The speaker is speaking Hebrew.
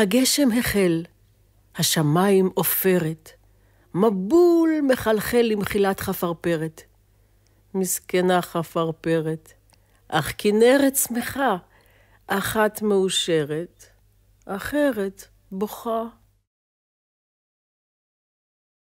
הגשם החל, השמיים עופרת, מבול מחלחל למחילת חפרפרת. מסכנה חפרפרת, אך כנרת שמחה, אחת מאושרת, אחרת בוכה.